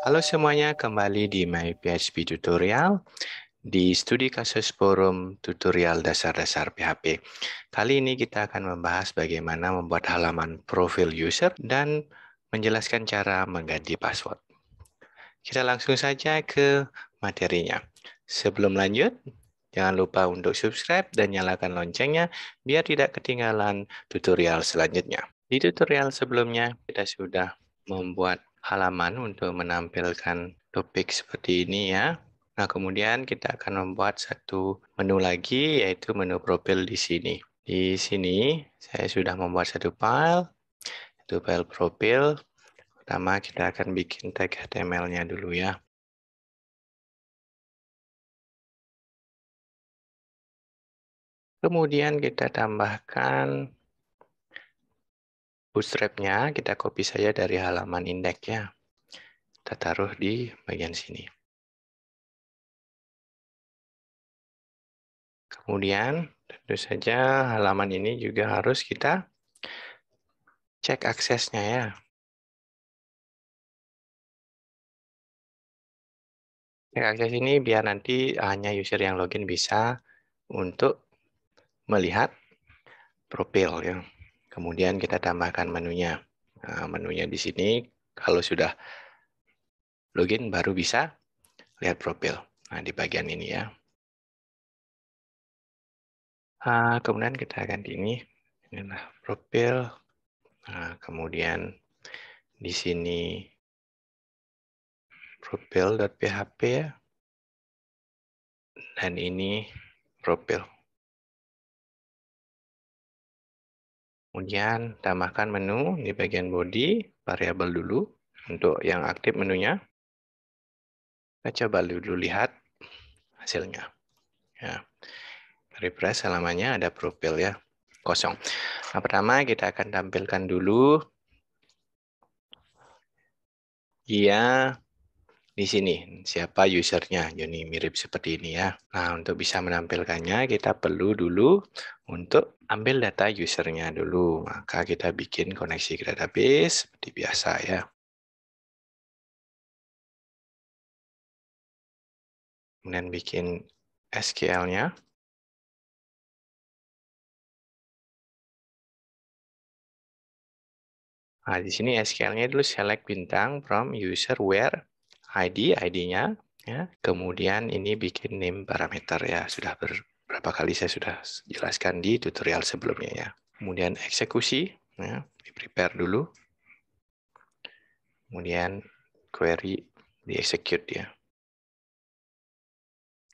Halo semuanya, kembali di My PHP Tutorial di studi kasus forum tutorial dasar-dasar PHP. Kali ini kita akan membahas bagaimana membuat halaman profil user dan menjelaskan cara mengganti password. Kita langsung saja ke materinya. Sebelum lanjut, jangan lupa untuk subscribe dan nyalakan loncengnya biar tidak ketinggalan tutorial selanjutnya. Di tutorial sebelumnya, kita sudah membuat halaman untuk menampilkan topik seperti ini ya. Nah, kemudian kita akan membuat satu menu lagi yaitu menu profil di sini. Di sini saya sudah membuat satu file, itu file profil. Pertama kita akan bikin tag HTML-nya dulu ya. Kemudian kita tambahkan bootstrapnya kita copy saja dari halaman indeks ya. Kita taruh di bagian sini. Kemudian tentu saja halaman ini juga harus kita cek aksesnya ya. Cek akses ini biar nanti hanya user yang login bisa untuk melihat profil ya. Kemudian kita tambahkan menunya. Nah, menunya di sini kalau sudah login baru bisa lihat profil. Nah, di bagian ini ya. Nah, kemudian kita ganti ini. Inilah profil. Nah, kemudian di sini profil.php ya. Dan ini profil. Kemudian tambahkan menu di bagian body, variabel dulu untuk yang aktif menunya. Kita coba dulu lihat hasilnya. Ya. Refresh selamanya ada profil ya, kosong. Nah, pertama kita akan tampilkan dulu. Iya, di sini siapa usernya jadi mirip seperti ini ya nah untuk bisa menampilkannya kita perlu dulu untuk ambil data usernya dulu maka kita bikin koneksi ke database seperti biasa ya kemudian bikin SQL-nya Nah, di sini SQL-nya dulu select bintang from user where ID, ID-nya, ya. Kemudian ini bikin name parameter ya, sudah beberapa kali saya sudah jelaskan di tutorial sebelumnya ya. Kemudian eksekusi, ya, di prepare dulu. Kemudian query di execute ya.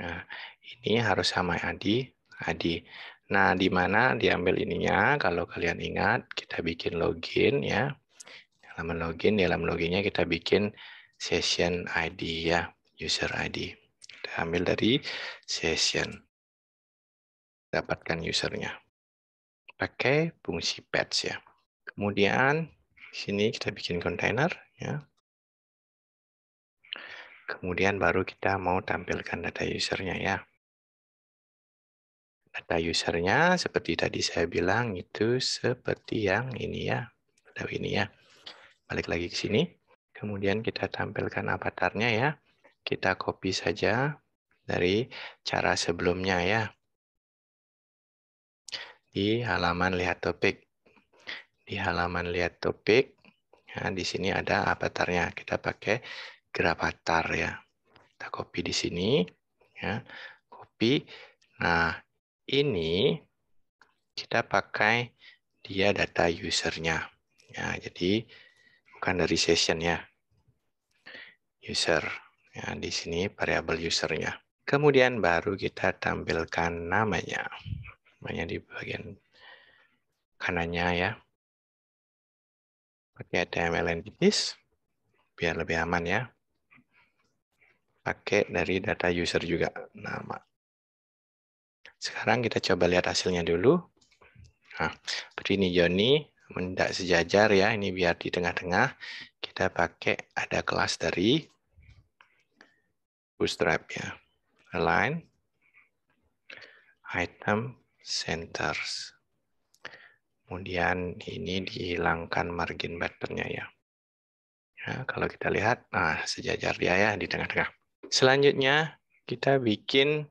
Nah, ini harus sama ID, ID. Nah, di mana diambil ininya? Kalau kalian ingat, kita bikin login ya. Halaman login, di loginnya kita bikin session ID ya, user ID. Kita ambil dari session. Dapatkan usernya. Pakai fungsi patch ya. Kemudian sini kita bikin container ya. Kemudian baru kita mau tampilkan data usernya ya. Data usernya seperti tadi saya bilang itu seperti yang ini ya. Atau ini ya. Balik lagi ke sini Kemudian kita tampilkan avatarnya ya. Kita copy saja dari cara sebelumnya ya. Di halaman lihat topik. Di halaman lihat topik, ya, di sini ada avatarnya. Kita pakai gravatar ya. Kita copy di sini. ya Copy. Nah, ini kita pakai dia data usernya. Ya, jadi bukan dari session ya, user. Ya, di sini variabel usernya. Kemudian baru kita tampilkan namanya. Namanya di bagian kanannya ya. Pakai HTML and biar lebih aman ya. Pakai dari data user juga nama. Sekarang kita coba lihat hasilnya dulu. Nah, seperti ini Joni, mendak sejajar ya, ini biar di tengah-tengah kita pakai ada kelas dari Bootstrap ya. Align item centers. Kemudian ini dihilangkan margin buttonnya ya. ya. Kalau kita lihat, nah sejajar dia ya di tengah-tengah. Selanjutnya kita bikin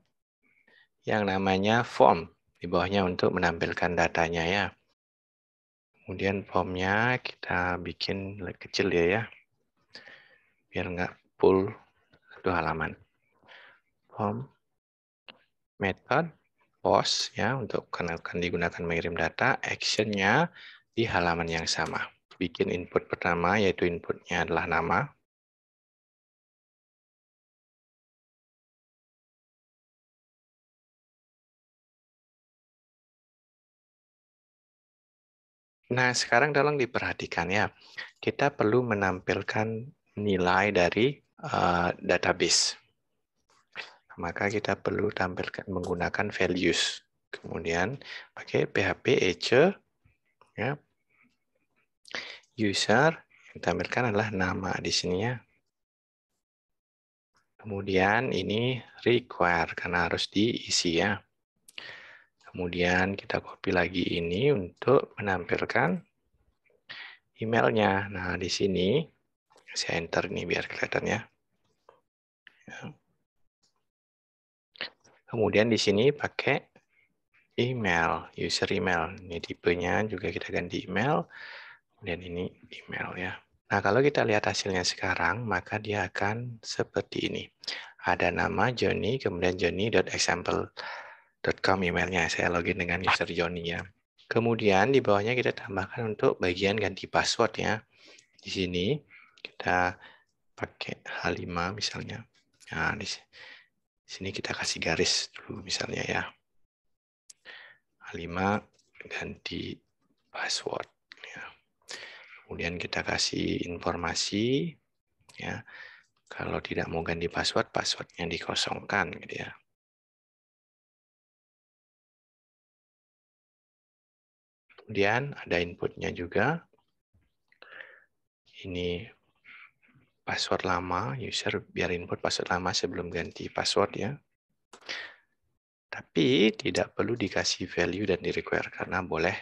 yang namanya form di bawahnya untuk menampilkan datanya ya. Kemudian formnya kita bikin kecil dia ya, biar nggak full satu halaman. Form method post ya untuk akan digunakan mengirim data, actionnya di halaman yang sama. Bikin input pertama yaitu inputnya adalah nama, Nah, sekarang tolong diperhatikan ya. Kita perlu menampilkan nilai dari uh, database. Maka kita perlu tampilkan menggunakan values. Kemudian pakai PHP Azure ya. User yang tampilkan adalah nama di sini ya. Kemudian ini require karena harus diisi ya. Kemudian kita copy lagi ini untuk menampilkan emailnya. Nah, di sini saya enter ini biar kelihatan ya. ya. Kemudian di sini pakai email, user email. Ini tipenya juga kita ganti email. Kemudian ini email ya. Nah, kalau kita lihat hasilnya sekarang, maka dia akan seperti ini. Ada nama Johnny, kemudian johnny.example com emailnya. Saya login dengan user Joni ya. Kemudian di bawahnya kita tambahkan untuk bagian ganti password ya. Di sini kita pakai H5 misalnya. Nah, di sini kita kasih garis dulu misalnya ya. H5 ganti password ya. Kemudian kita kasih informasi ya. Kalau tidak mau ganti password, passwordnya dikosongkan gitu ya. kemudian ada inputnya juga. Ini password lama, user biar input password lama sebelum ganti password ya. Tapi tidak perlu dikasih value dan di require karena boleh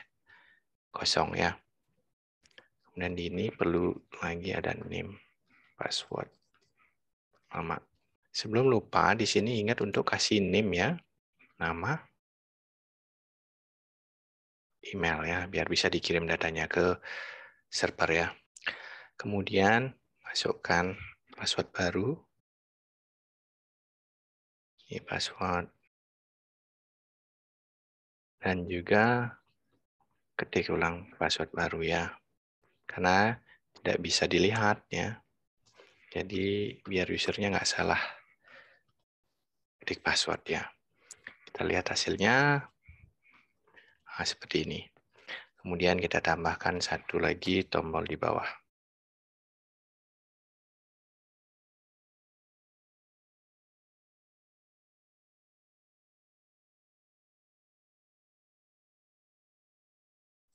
kosong ya. Kemudian di ini perlu lagi ada name password lama. Sebelum lupa di sini ingat untuk kasih name ya. Nama email ya, biar bisa dikirim datanya ke server ya. Kemudian masukkan password baru. Ini password. Dan juga ketik ulang password baru ya. Karena tidak bisa dilihat ya. Jadi biar usernya nggak salah ketik password ya. Kita lihat hasilnya nah, seperti ini. Kemudian kita tambahkan satu lagi tombol di bawah.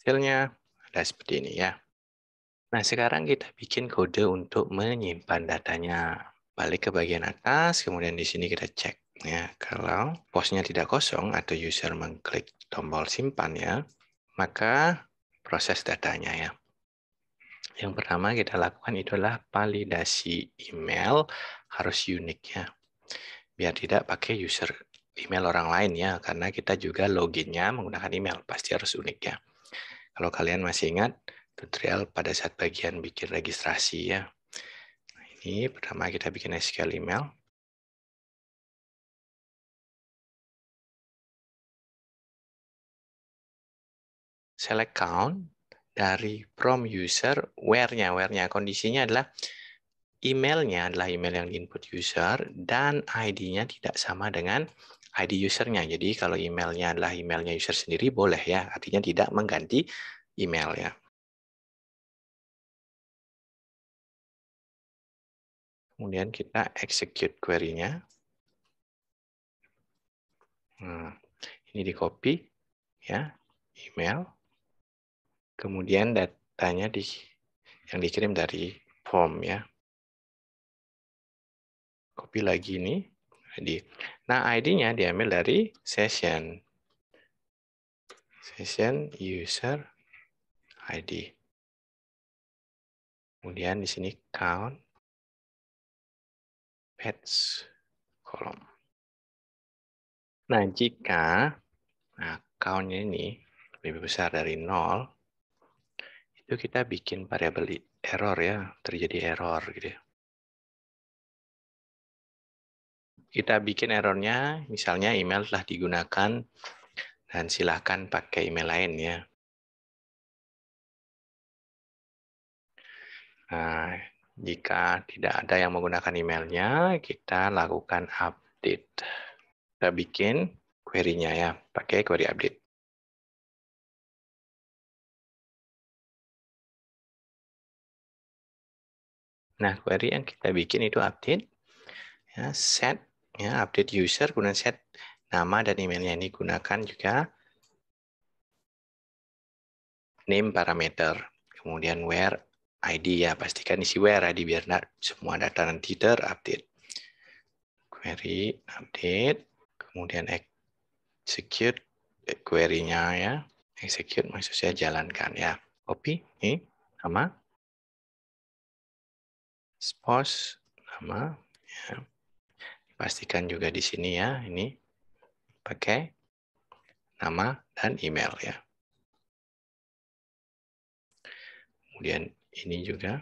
Hasilnya ada seperti ini ya. Nah, sekarang kita bikin kode untuk menyimpan datanya. Balik ke bagian atas, kemudian di sini kita cek. Ya, kalau posnya tidak kosong atau user mengklik tombol simpan ya, maka proses datanya ya. Yang pertama kita lakukan adalah validasi email harus unik ya. Biar tidak pakai user email orang lain ya, karena kita juga loginnya menggunakan email, pasti harus unik ya. Kalau kalian masih ingat tutorial pada saat bagian bikin registrasi ya. Nah, ini pertama kita bikin SQL email. select count dari from user where-nya. Where-nya kondisinya adalah emailnya adalah email yang input user dan ID-nya tidak sama dengan ID usernya. Jadi kalau emailnya adalah emailnya user sendiri boleh ya, artinya tidak mengganti email ya. Kemudian kita execute query-nya. Nah, ini di copy ya, email. Kemudian datanya di yang dikirim dari form ya. Copy lagi ini ID. Nah, ID-nya diambil dari session. Session user ID. Kemudian di sini count pets kolom. Nah, jika nah, count ini lebih besar dari 0, itu kita bikin variabel error ya, terjadi error gitu ya. Kita bikin errornya, misalnya email telah digunakan dan silahkan pakai email lain ya. Nah, jika tidak ada yang menggunakan emailnya, kita lakukan update. Kita bikin querynya ya, pakai query update. Nah, query yang kita bikin itu update ya, set ya, update user kemudian set nama dan emailnya ini gunakan juga name parameter. Kemudian where ID ya, pastikan isi where ID biar semua data nanti terupdate. Query update, kemudian execute eh, query-nya ya. Execute maksudnya jalankan ya. Copy, ini sama spouse nama ya. Pastikan juga di sini ya, ini pakai nama dan email ya. Kemudian ini juga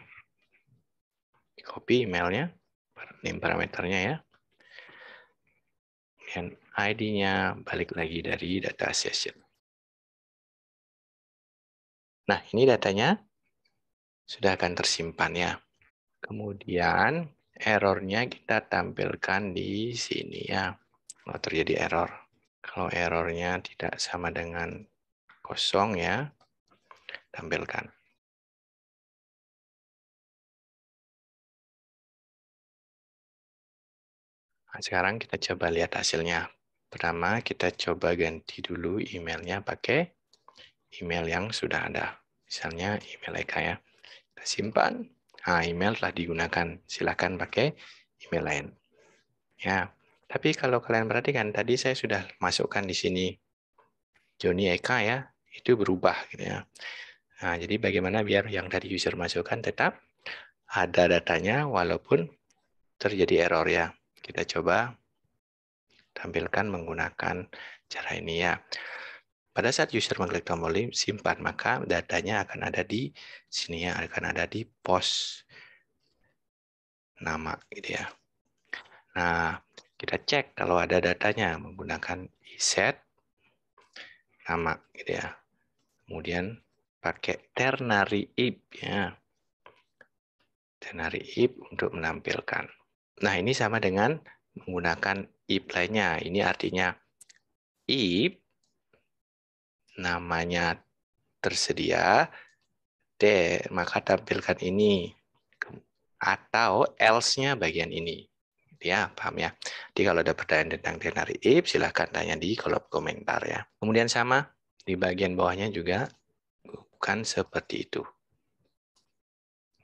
copy emailnya, name parameternya ya. Dan ID-nya balik lagi dari data session. Nah, ini datanya sudah akan tersimpan ya. Kemudian errornya kita tampilkan di sini ya. Kalau terjadi error. Kalau errornya tidak sama dengan kosong ya, tampilkan. Nah, sekarang kita coba lihat hasilnya. Pertama, kita coba ganti dulu emailnya pakai email yang sudah ada. Misalnya email Eka ya. Kita simpan. Nah, email telah digunakan. Silakan pakai email lain. Ya. Tapi kalau kalian perhatikan tadi saya sudah masukkan di sini Joni Eka ya, itu berubah gitu ya. Nah, jadi bagaimana biar yang dari user masukkan tetap ada datanya walaupun terjadi error ya. Kita coba tampilkan menggunakan cara ini ya. Pada saat user mengklik tombol simpan, maka datanya akan ada di sini ya, akan ada di pos nama gitu ya. Nah, kita cek kalau ada datanya menggunakan iset nama gitu ya. Kemudian pakai ternary if ya. Ternary if untuk menampilkan. Nah, ini sama dengan menggunakan if lainnya. Ini artinya if namanya tersedia, D, maka tampilkan ini. Atau else-nya bagian ini. Ya, paham ya? Jadi kalau ada pertanyaan tentang ternary if, silahkan tanya di kolom komentar ya. Kemudian sama, di bagian bawahnya juga bukan seperti itu.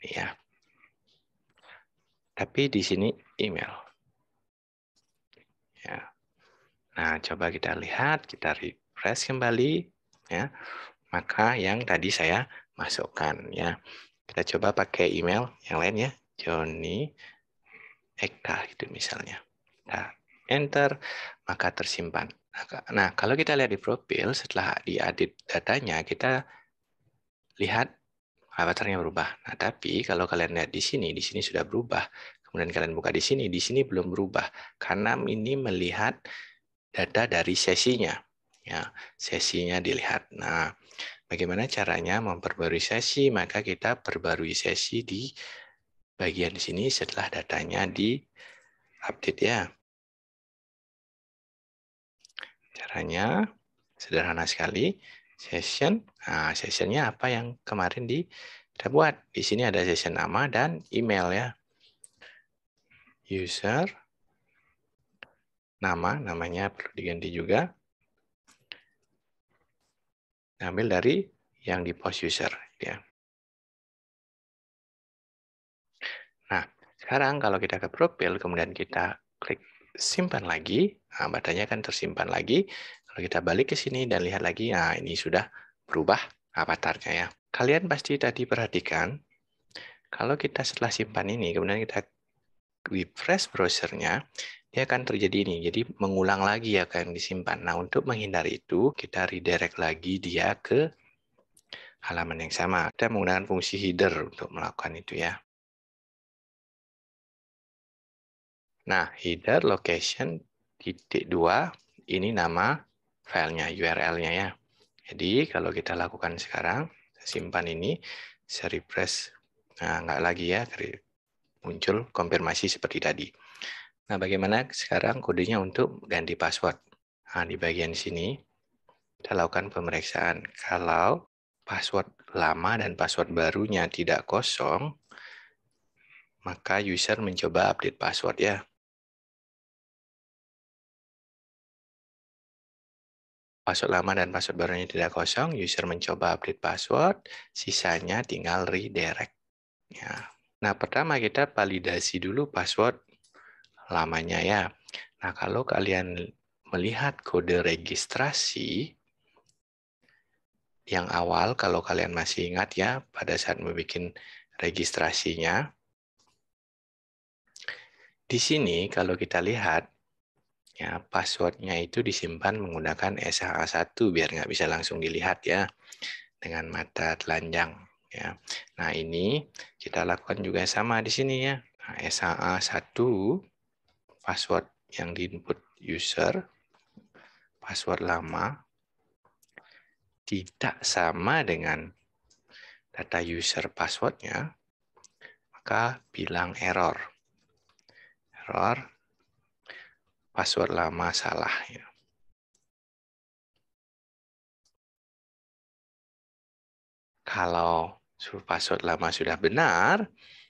Ya. Tapi di sini email. Ya. Nah, coba kita lihat, kita refresh kembali ya maka yang tadi saya masukkan ya kita coba pakai email yang lain ya Joni Eka gitu misalnya nah enter maka tersimpan nah, nah kalau kita lihat di profil setelah diedit datanya kita lihat avatarnya berubah nah tapi kalau kalian lihat di sini di sini sudah berubah kemudian kalian buka di sini di sini belum berubah karena ini melihat data dari sesinya ya sesinya dilihat. Nah, bagaimana caranya memperbarui sesi? Maka kita perbarui sesi di bagian sini setelah datanya di update ya. Caranya sederhana sekali. Session, nah, sessionnya apa yang kemarin di kita buat. Di sini ada session nama dan email ya. User, nama, namanya perlu diganti juga ngambil dari yang di post user ya. Nah, sekarang kalau kita ke profil kemudian kita klik simpan lagi, nah, batanya akan tersimpan lagi. Kalau kita balik ke sini dan lihat lagi, nah ini sudah berubah avatarnya ya. Kalian pasti tadi perhatikan kalau kita setelah simpan ini kemudian kita refresh browsernya, dia ya akan terjadi ini. Jadi mengulang lagi ya akan disimpan. Nah, untuk menghindari itu, kita redirect lagi dia ke halaman yang sama. Kita menggunakan fungsi header untuk melakukan itu ya. Nah, header location titik dua ini nama filenya, URL-nya ya. Jadi kalau kita lakukan sekarang, simpan ini, saya refresh, nah nggak lagi ya, muncul konfirmasi seperti tadi. Nah, bagaimana sekarang kodenya untuk ganti password? Nah, di bagian sini kita lakukan pemeriksaan. Kalau password lama dan password barunya tidak kosong, maka user mencoba update password ya. Password lama dan password barunya tidak kosong, user mencoba update password, sisanya tinggal redirect. Ya. Nah, pertama kita validasi dulu password lamanya ya. Nah, kalau kalian melihat kode registrasi yang awal, kalau kalian masih ingat ya, pada saat membuat registrasinya, di sini kalau kita lihat, ya passwordnya itu disimpan menggunakan SHA1 biar nggak bisa langsung dilihat ya dengan mata telanjang. Ya. Nah ini kita lakukan juga sama di sini ya. Nah, SHA1 password yang diinput user, password lama, tidak sama dengan data user passwordnya, maka bilang error. Error, password lama salah. Ya. Kalau password lama sudah benar,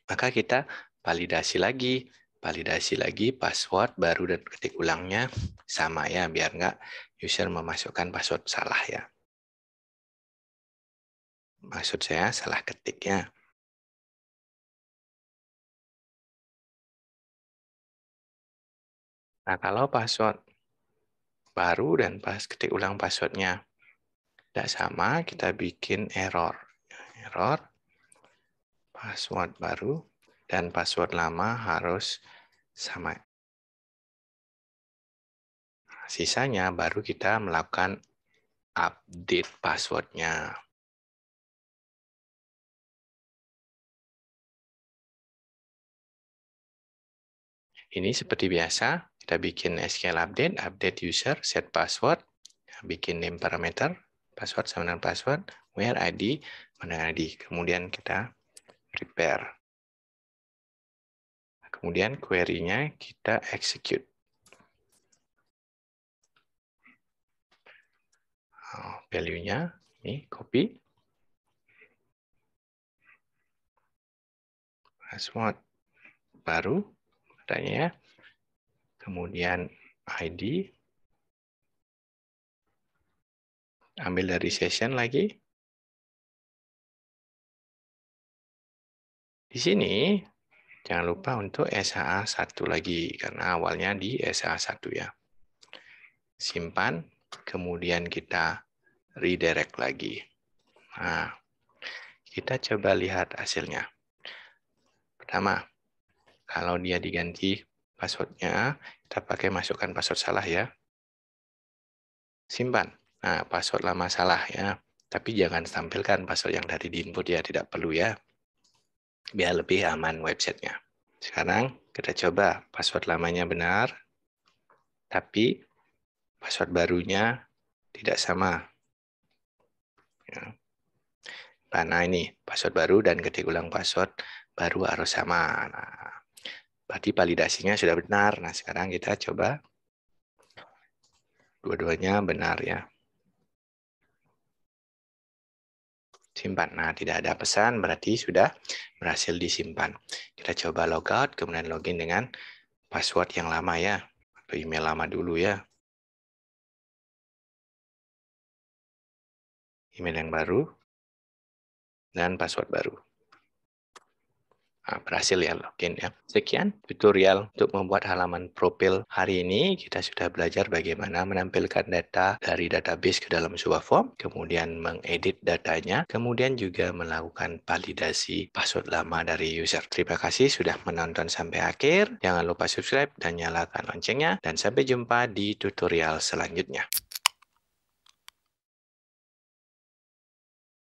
maka kita validasi lagi validasi lagi password baru dan ketik ulangnya sama ya biar nggak user memasukkan password salah ya. Maksud saya salah ketiknya. Nah kalau password baru dan pas ketik ulang passwordnya tidak sama kita bikin error. Error password baru dan password lama harus sama. Sisanya baru kita melakukan update passwordnya. Ini seperti biasa, kita bikin SQL update, update user, set password, bikin name parameter, password sama dengan password, where ID, mana ID. Kemudian kita prepare. Kemudian query-nya kita execute. Nah, value-nya ini copy. Password nah, baru katanya. Ya. Kemudian ID ambil dari session lagi. Di sini Jangan lupa untuk SHA 1 lagi, karena awalnya di SHA 1 ya. Simpan, kemudian kita redirect lagi. Nah, kita coba lihat hasilnya. Pertama, kalau dia diganti passwordnya, kita pakai masukkan password salah ya. Simpan. Nah, password lama salah ya. Tapi jangan tampilkan password yang dari di input ya, tidak perlu ya biar lebih aman websitenya. Sekarang kita coba password lamanya benar, tapi password barunya tidak sama. Ya. Nah ini password baru dan ketik ulang password baru harus sama. Nah, berarti validasinya sudah benar. Nah sekarang kita coba dua-duanya benar ya. simpan. Nah, tidak ada pesan berarti sudah berhasil disimpan. Kita coba logout, kemudian login dengan password yang lama ya, atau email lama dulu ya. Email yang baru dan password baru. Ah, berhasil ya login ya. Sekian tutorial untuk membuat halaman profil hari ini. Kita sudah belajar bagaimana menampilkan data dari database ke dalam sebuah form, kemudian mengedit datanya, kemudian juga melakukan validasi password lama dari user. Terima kasih sudah menonton sampai akhir. Jangan lupa subscribe dan nyalakan loncengnya. Dan sampai jumpa di tutorial selanjutnya.